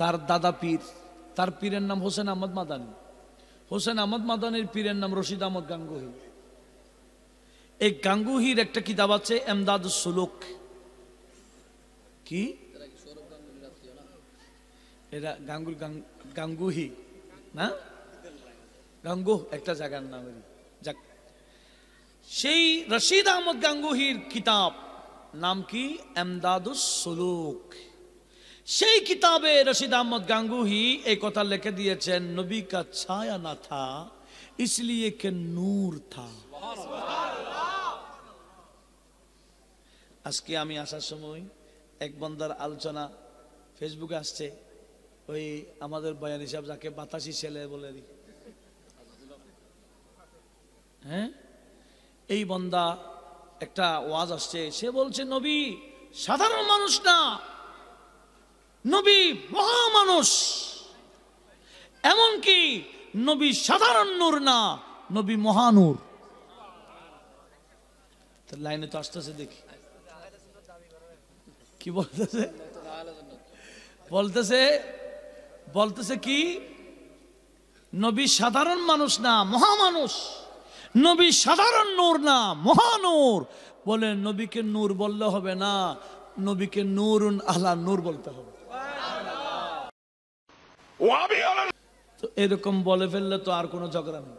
তার দাদা পীর তার পীরের নাম হোসেন আহমদ মাদানী হোসেন আহমদ মাদানের পীরের নাম রশিদ আহমদ গাঙ্গুহি এই গাঙ্গুহির একটা কিতাব আছে এমদাদ সুলুক কি এরা গাঙ্গুর গাঙ্গুহি না গাঙ্গু একটা জায়গার নাম যাক সেই রশিদ আহমদ গাঙ্গুহির কিতাব নাম কি এমদাদুস সুলুক সেই কিতাবে রশিদ আহমদ গাঙ্গুহি এই কথা লিখে দিয়েছেন নবী কা ছায়া না থা ইসলিয়ে কে নূর থা আজকে আমি আসার সময় এক বন্দার আলোচনা ফেসবুকে আসছে ওই আমাদের বয়ান হিসাব যাকে বাতাসি ছেলে বলে দি হ্যাঁ এই বন্দা একটা ওয়াজ আসছে সে বলছে নবী সাধারণ মানুষ না নবী মহামানুষ এমনকি নবী সাধারণ নূর না নবী মহানুর লাইনে তো আসতেছে দেখি কি বলতেছে বলতেছে বলতেছে কি নবী সাধারণ মানুষ না মহামানুষ নবী সাধারণ নূর না মহানূর বলে নবীকে নূর বললে হবে না নবীকে নূরুন আলা নূর বলতে হবে তো এরকম বলে ফেললে তো আর কোন ঝগড়া নেই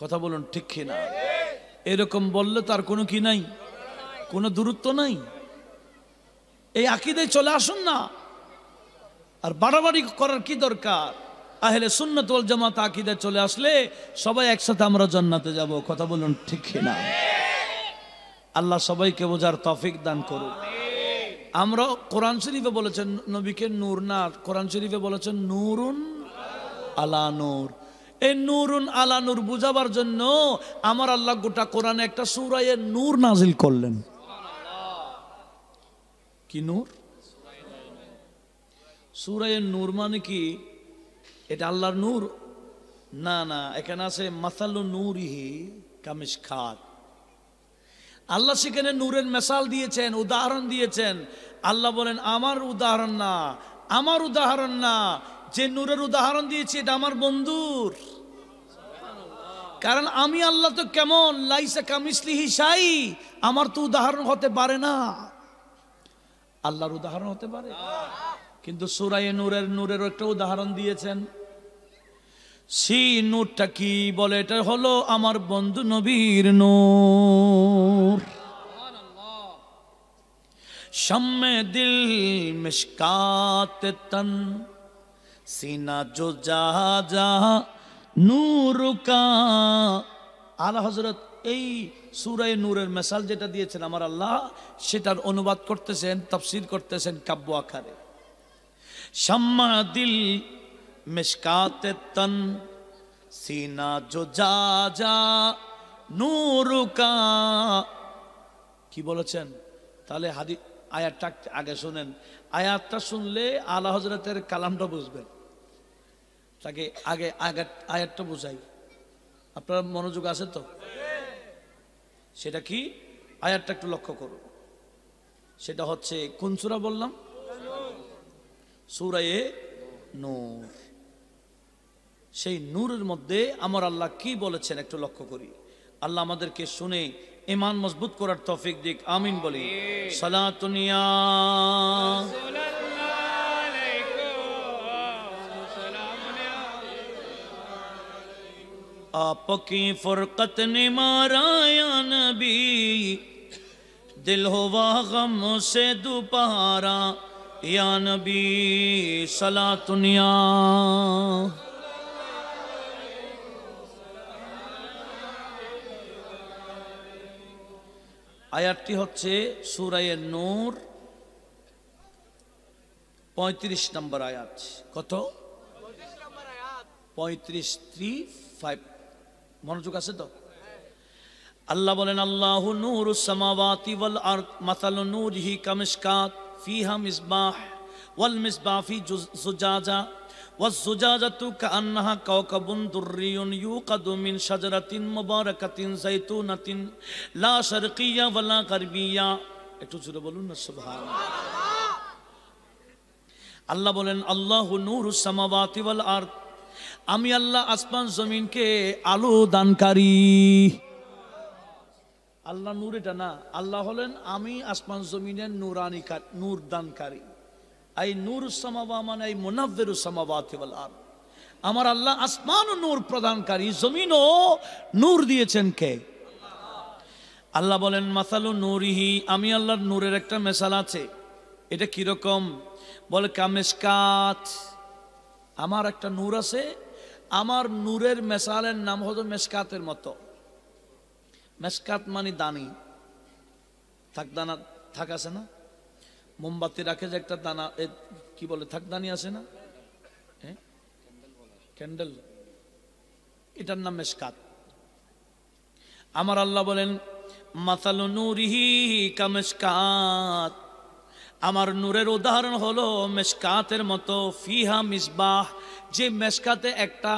কথা বলুন ঠিক কি না এরকম বললে তো আর কোনো কি নাই কোনো দূরত্ব নাই এই আকিদে চলে আসুন না আর বাড়াবাড়ি করার কি দরকার আহলে শূন্য তোল জামাত আকিদে চলে আসলে সবাই একসাথে আমরা জন্নাতে যাব কথা বলুন ঠিক না আল্লাহ সবাইকে বোঝার তফিক দান করুন আমরা কোরআন শরীফে বলেছেন নবীকে নূর না কোরআন শরীফে বলেছেন নূরুন আলা নূর এই নূরুন আলা নূর বুঝাবার জন্য আমার আল্লাহ গোটা কোরআনে একটা সুরায় নূর নাজিল করলেন কি নূর সুরায় নূর মানে কি এটা আল্লাহর নূর না না এখানে আছে মাসালু নূরিহি কামিস খাত আল্লাহ সেখানে নূরের মেশাল দিয়েছেন উদাহরণ দিয়েছেন আল্লাহ বলেন আমার উদাহরণ না আমার উদাহরণ না যে নূরের উদাহরণ দিয়েছে এটা আমার বন্ধুর কারণ আমি আল্লাহ তো কেমন লাইসা কামিসলি হিসাই আমার তো উদাহরণ হতে পারে না আল্লাহর উদাহরণ হতে পারে কিন্তু সুরাই নূরের নূরের একটা উদাহরণ দিয়েছেন সেই নূরটা কি বলে এটা হলো আমার বন্ধু নবীর নূর شم দিল مشکات تن সিনা جو جہاں جہاں نور আলা হজরত এই সুরাই নূরের মেসাল যেটা দিয়েছেন আমার আল্লাহ সেটার অনুবাদ করতেছেন তাফসির করতেছেন কাব্য আকারে সাম্মা দিল مشکات تن سینہ জো যা যা নুরুকা কি বলেছেন তাহলে হাদি আয়াতটা আগে শুনেন আয়াতটা শুনলে আলা হজরতের কালামটা বুঝবেন তাকে আগে আগে আয়াতটা বুঝাই আপনার মনোযোগ আছে তো সেটা কি আয়াতটা একটু লক্ষ্য করুন সেটা হচ্ছে কোন সুরা বললাম সুরায়ে নূর সেই নূরের মধ্যে আমার আল্লাহ কি বলেছেন একটু লক্ষ্য করি আল্লাহ আমাদেরকে শুনে ইমান মজবুত করার তফিক দিক আমিন বলি সালাতুনিয়া آپ کی فرقت نے مارا یا نبی دل ہوا غم আয়াতটি হচ্ছে সুরাইয়ের নূর পঁয়ত্রিশ নম্বর আয়াত কত পঁয়ত্রিশ থ্রি ফাইভ মনোযোগ আছে তো আল্লাহ বলেন আল্লাহ নূর সামাওয়াতি ওয়াল আরদ মাসাল নূরহি কামিশকাত ফিহা মিসবাহ ওয়াল মিসবাহ ফি জুজাজা والزجاجة كأنها كوكب دري يوقد من شجرة مباركة زيتونة لا شرقية ولا غربية একটু জুড়ে বলুন না সুবহান আল্লাহ বলেন আল্লাহ নূর সামাওয়াতি ওয়াল আমি আল্লাহ আসমান জমিনকে আলো দানকারী আল্লাহ নূর এটা না আল্লাহ হলেন আমি আসমান জমিনের নূরানি নূর দানকারী এই নূর সমাবা মানে এই মুনাব্বেরু সামাবাতে বল আর আমার আল্লাহ আসমান ও নূর প্রদানকারী জমিন ও নূর দিয়েছেন কে আল্লাহ বলেন মাসালু নূরিহি আমি আল্লাহর নূরের একটা মেশাল আছে এটা কিরকম বলে কামেশকাত আমার একটা নূর আছে আমার নূরের মেশালের নাম হতো মেসকাতের মতো মেসকাত মানে দানি থাক দানা থাক আছে না মোমবাতি রাখে যে একটা দানা কি বলে থাকদানি আছে না ক্যান্ডেল এটার নাম মেসকাত আমার আল্লাহ বলেন মাতালো নুরিহি কামেসকাত আমার নূরের উদাহরণ হলো মেসকাতের মতো ফিহা মিসবাহ যে মেসকাতে একটা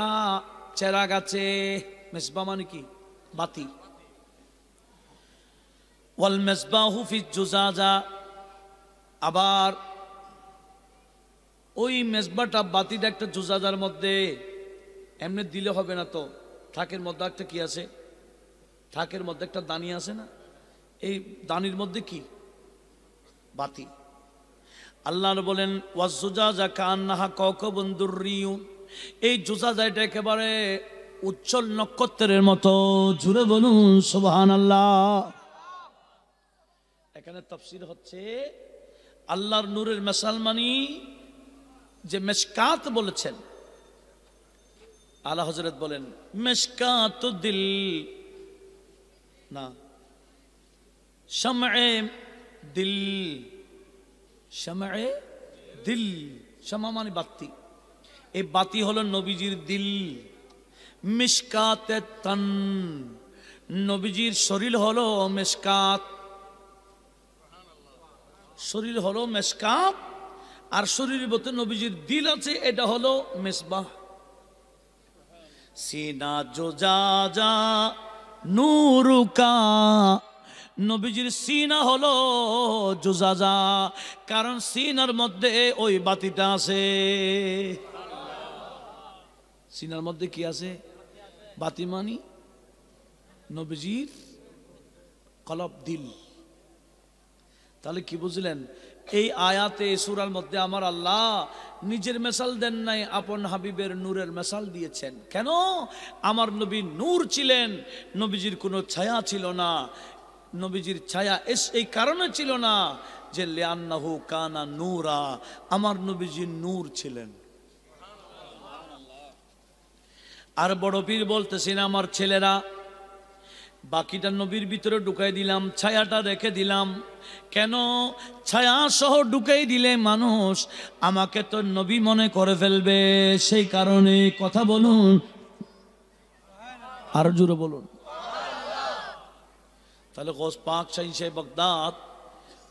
চেরাগ আছে মেসবা মানে কি বাতি ওয়াল মেসবাহু ফি জুজাজা আবার ওই মেজবাটা বাতিটা একটা জুজাদার মধ্যে এমনি দিলে হবে না তো থাকের মধ্যে একটা কি আছে থাকের মধ্যে একটা দানি আছে না এই দানির মধ্যে কি বাতি আল্লাহর বলেন ওয়াজুজাজা কান্নাহা ককবন্ধুর রিউ এই জুজাজা এটা একেবারে উজ্জ্বল নক্ষত্রের মতো জুড়ে বলুন সুবহান আল্লাহ এখানে তফসিল হচ্ছে আল্লাহর নূরের মেসালমানি যে মেসকাত বলেছেন আল্লাহ হজরত বলেন মেসকাত দিল না সময়ে দিল সময়ে দিল সমা মানে বাতি এই বাতি হলো নবীজির দিল মিসকাতে তান নবীজির শরীর হলো মেসকাত শরীর হলো মেসকাপ আর শরীরের মধ্যে নবীজির দিল আছে এটা হলো মেসবাহ সিনা যোজা যা নুরুকা নবীজির সিনা হলো যা কারণ সিনার মধ্যে ওই বাতিটা আছে সিনার মধ্যে কি আছে বাতি মানি নবীজির কলপ দিল তাহলে কি বুঝলেন এই আয়াতে সুরার মধ্যে আমার আল্লাহ নিজের মেশাল দেন নাই আপন হাবিবের নূরের মেশাল দিয়েছেন কেন আমার নবী নূর ছিলেন নবীজির কোনো ছায়া ছিল না নবীজির ছায়া এস এই কারণে ছিল না যে লেয়ান্নাহু কানা নূরা আমার নবীজি নূর ছিলেন আর বড় পীর বলতেছেন আমার ছেলেরা বাকিটা নবীর ভিতরে ঢুকাই দিলাম ছায়াটা রেখে দিলাম কেন ছায়া সহ ঢুকাই দিলে মানুষ আমাকে তো নবী মনে করে ফেলবে সেই কারণে কথা বলুন আর জুড়ে বলুন তাহলে গোস পাক সাইন সাহেব বাগদাদ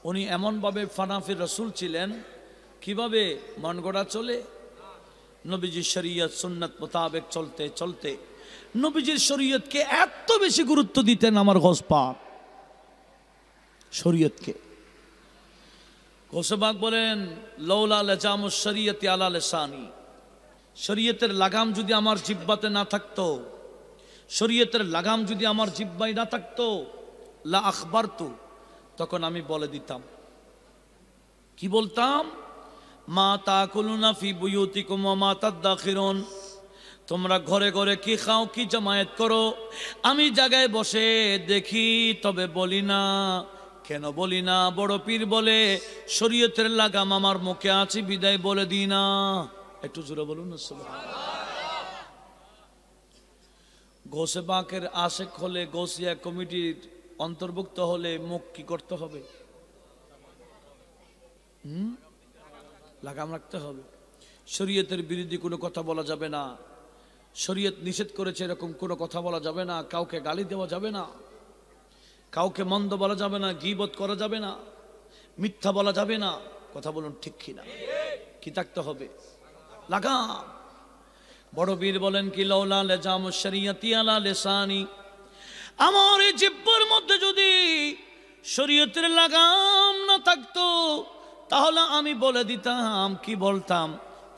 উনি এমনভাবে ফানাফি রসুল ছিলেন কিভাবে মনগড়া চলে নবীজি শরীয়ত সুন্নত মোতাবেক চলতে চলতে নবীজির শরীয়তকে এত বেশি গুরুত্ব দিতেন আমার গোসপাক শরীয়তকে গোসবাক বলেন লৌলা লেজাম শরীয়তে আলা লেসানি শরীয়তের লাগাম যদি আমার জিব্বাতে না থাকত শরীয়তের লাগাম যদি আমার জিব্বাই না থাকত লা আখবার তো তখন আমি বলে দিতাম কি বলতাম মা তাকুলুনা ফি বুয়ুতি কুমা মা তাদাখিরুন তোমরা ঘরে ঘরে কি খাও কি জামায়াত করো আমি জায়গায় বসে দেখি তবে বলি না কেন বলি না বড় পীর বলে শরীয়তের লাগাম আমার মুখে আছে বিদায় বলে দিই না একটু জোরে বলুন গোসে বাঁকের আশেক হলে গোসিয়া কমিটির অন্তর্ভুক্ত হলে মুখ কি করতে হবে লাগাম রাখতে হবে শরীয়তের বিরুদ্ধে কোনো কথা বলা যাবে না শরীয়ত নিষেধ করেছে এরকম কোনো কথা বলা যাবে না কাউকে গালি দেওয়া যাবে না কাউকে মন্দ বলা যাবে না গিবত করা যাবে না মিথ্যা বলা যাবে না কথা বলুন ঠিক না কি থাকতে হবে লাগাম বড় বীর বলেন কি লৌলা লেজাম শরিয়তি আলা লেসানি আমার এই জিব্বর মধ্যে যদি শরীয়তের লাগাম না থাকতো তাহলে আমি বলে দিতাম কি বলতাম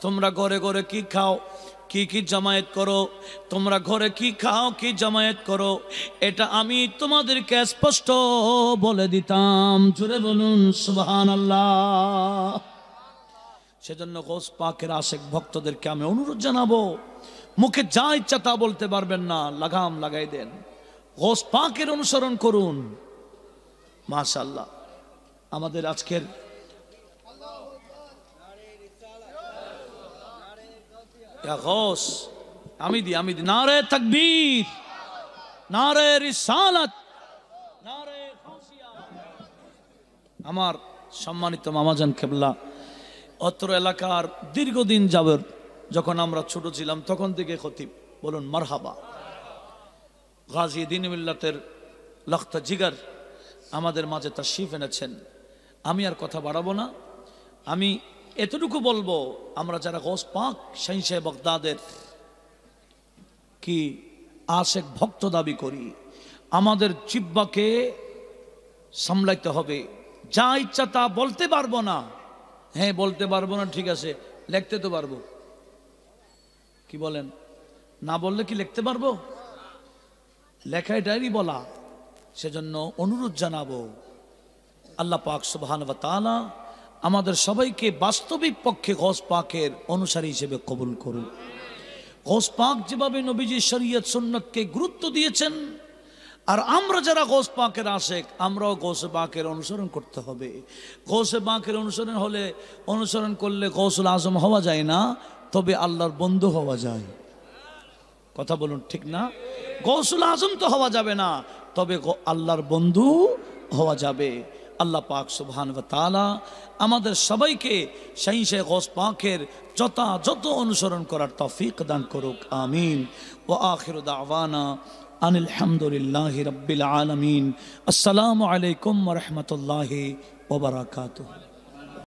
তোমরা ঘরে ঘরে কি খাও কি কি জামায়াত করো তোমরা ঘরে কি খাও কি জামায়াত করো এটা আমি তোমাদেরকে স্পষ্ট বলে দিতাম জুড়ে বলুন সুবাহান আল্লাহ সেজন্য গোস পাকের আশেক ভক্তদেরকে আমি অনুরোধ জানাবো মুখে যা ইচ্ছা তা বলতে পারবেন না লাগাম লাগাই দেন গোস পাকের অনুসরণ করুন মাশাল্লাহ আমাদের আজকের আমি দি আমি দি নারে নারে আমার সম্মানিত মামাজান খেবলা অত্র এলাকার দীর্ঘদিন যাবের যখন আমরা ছোট ছিলাম তখন থেকে খতিব বলুন মারহাবা গাজী মিল্লাতের লখতা জিগার আমাদের মাঝে তার শিফ এনেছেন আমি আর কথা বাড়াবো না আমি এতটুকু বলবো আমরা যারা গোস পাক সাইনসে বগদাদের কি আশেক ভক্ত দাবি করি আমাদের জিব্বাকে সামলাইতে হবে যা ইচ্ছা তা বলতে পারবো না হ্যাঁ বলতে পারবো না ঠিক আছে লিখতে তো পারবো কি বলেন না বললে কি লিখতে পারবো লেখা এটাই বলা সেজন্য অনুরোধ জানাবো আল্লাহ পাক সুবহান বা তালা আমাদের সবাইকে বাস্তবিক পক্ষে গস পাকের অনুসারী হিসেবে কবুল করুন গস পাক যেভাবে নবীজি শরীয়ত সন্নতকে গুরুত্ব দিয়েছেন আর আমরা যারা গোস পাকের আশেক আমরাও গৌসে বাঁকের অনুসরণ করতে হবে গৌসে বাঁকের অনুসরণ হলে অনুসরণ করলে গৌসুল আজম হওয়া যায় না তবে আল্লাহর বন্ধু হওয়া যায় কথা বলুন ঠিক না গৌসুল আজম তো হওয়া যাবে না তবে আল্লাহর বন্ধু হওয়া যাবে اللہ پاک سبحان و تعالیٰ ہمارے سبئی کے شہین شہ غوث پاکر جتا جتو انوسرن کر توفیق دن کروک آمین و آخر دعوانا ان الحمدللہ رب العالمین السلام علیکم ورحمت اللہ وبرکاتہ